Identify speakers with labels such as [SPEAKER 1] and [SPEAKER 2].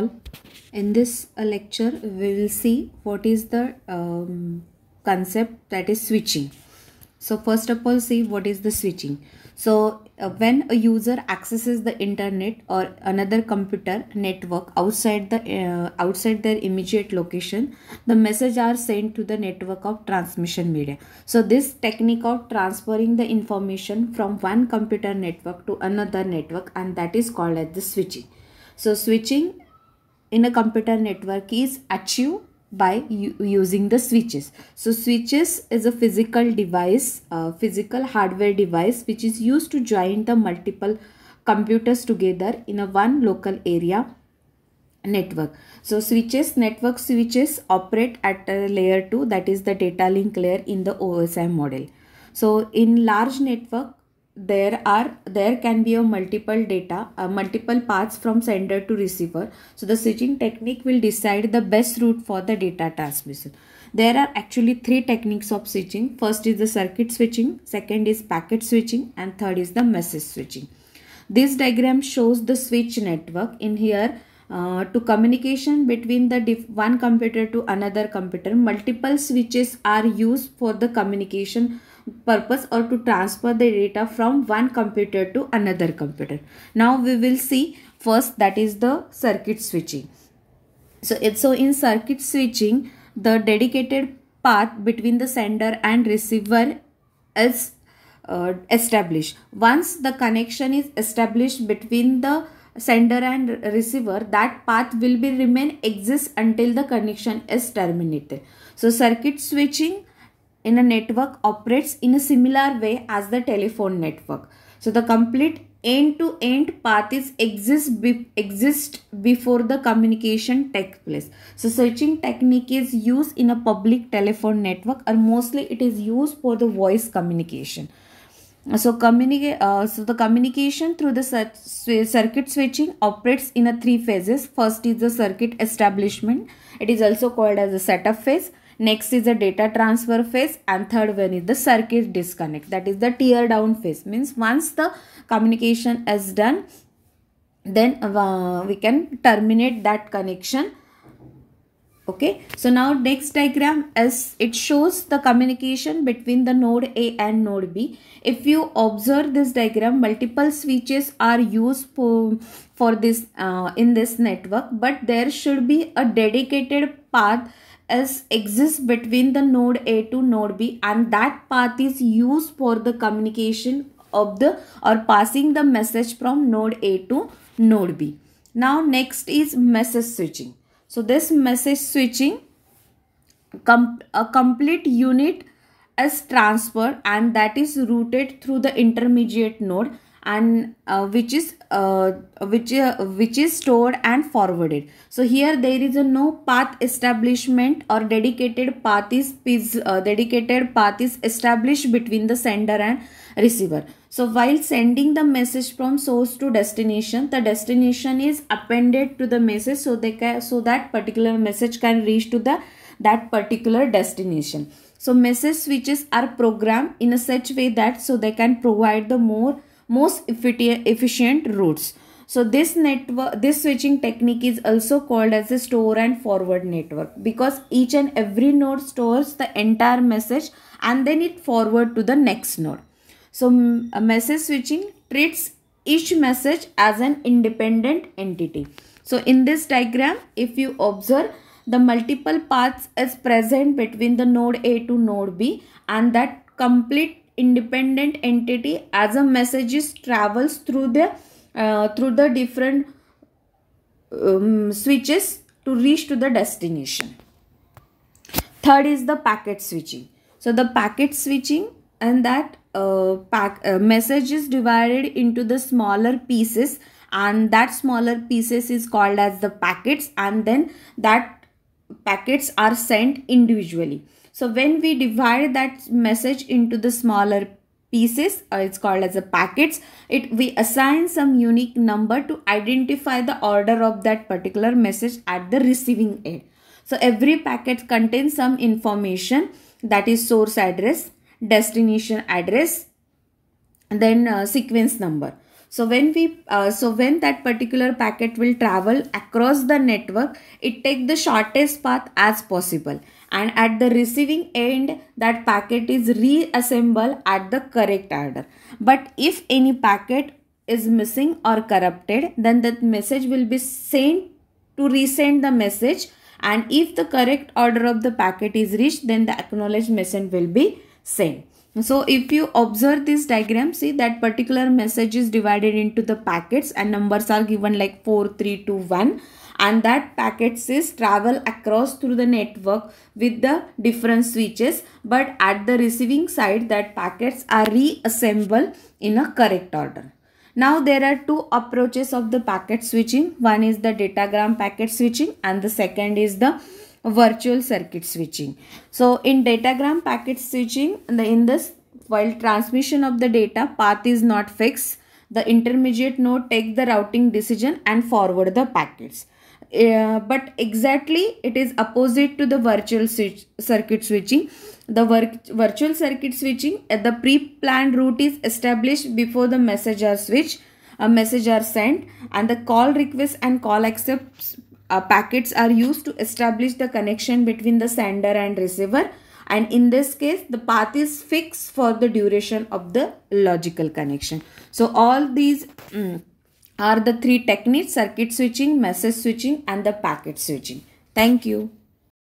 [SPEAKER 1] all in this uh, lecture we will see what is the um, concept that is switching so first of all see what is the switching so uh, when a user accesses the internet or another computer network outside the uh, outside their immediate location the message are sent to the network of transmission media so this technique of transferring the information from one computer network to another network and that is called as the switching so switching in a computer network is achieved by using the switches so switches is a physical device physical hardware device which is used to join the multiple computers together in a one local area network so switches network switches operate at layer 2 that is the data link layer in the OSI model so in large network there are there can be a multiple data uh, multiple paths from sender to receiver so the switching technique will decide the best route for the data transmission there are actually three techniques of switching first is the circuit switching second is packet switching and third is the message switching this diagram shows the switch network in here uh, to communication between the one computer to another computer multiple switches are used for the communication purpose or to transfer the data from one computer to another computer. Now we will see first that is the circuit switching. So, it, so in circuit switching the dedicated path between the sender and receiver is uh, established. Once the connection is established between the sender and receiver that path will be remain exists until the connection is terminated. So circuit switching in a network operates in a similar way as the telephone network. So the complete end-to-end -end path is exist, be, exist before the communication takes place. So searching technique is used in a public telephone network or mostly it is used for the voice communication. So, communica uh, so the communication through the circuit switching operates in a three phases. First is the circuit establishment. It is also called as a setup phase next is the data transfer phase and third one is the circuit disconnect that is the tear down phase means once the communication is done then uh, we can terminate that connection okay so now next diagram is it shows the communication between the node a and node b if you observe this diagram multiple switches are used for, for this uh, in this network but there should be a dedicated path is exists between the node A to node B and that path is used for the communication of the or passing the message from node A to node B. Now next is message switching. So this message switching com a complete unit is transferred and that is routed through the intermediate node and uh, which is uh, which uh, which is stored and forwarded so here there is a no path establishment or dedicated path is, is uh, dedicated path is established between the sender and receiver so while sending the message from source to destination the destination is appended to the message so they can so that particular message can reach to the that particular destination so message switches are programmed in a such way that so they can provide the more most efficient routes. So this network, this switching technique is also called as a store and forward network because each and every node stores the entire message and then it forward to the next node. So message switching treats each message as an independent entity. So in this diagram, if you observe, the multiple paths is present between the node A to node B and that complete independent entity as a messages travels through the uh, through the different um, switches to reach to the destination third is the packet switching so the packet switching and that uh, pack, uh, message is divided into the smaller pieces and that smaller pieces is called as the packets and then that packets are sent individually so when we divide that message into the smaller pieces or uh, it's called as a packets it we assign some unique number to identify the order of that particular message at the receiving end so every packet contains some information that is source address destination address then uh, sequence number so when we uh, so when that particular packet will travel across the network it take the shortest path as possible and at the receiving end that packet is reassembled at the correct order but if any packet is missing or corrupted then that message will be sent to resend the message and if the correct order of the packet is reached then the acknowledged message will be sent so if you observe this diagram, see that particular message is divided into the packets and numbers are given like 4, 3, 2, 1 and that packets is travel across through the network with the different switches but at the receiving side that packets are reassembled in a correct order. Now there are two approaches of the packet switching. One is the datagram packet switching and the second is the virtual circuit switching. So in datagram packet switching, the, in this while transmission of the data path is not fixed, the intermediate node take the routing decision and forward the packets. Uh, but exactly it is opposite to the virtual switch, circuit switching. The virtual circuit switching, uh, the pre-planned route is established before the message are switched, a uh, message are sent and the call request and call accepts uh, packets are used to establish the connection between the sender and receiver and in this case the path is fixed for the duration of the logical connection. So all these mm, are the three techniques circuit switching, message switching and the packet switching. Thank you.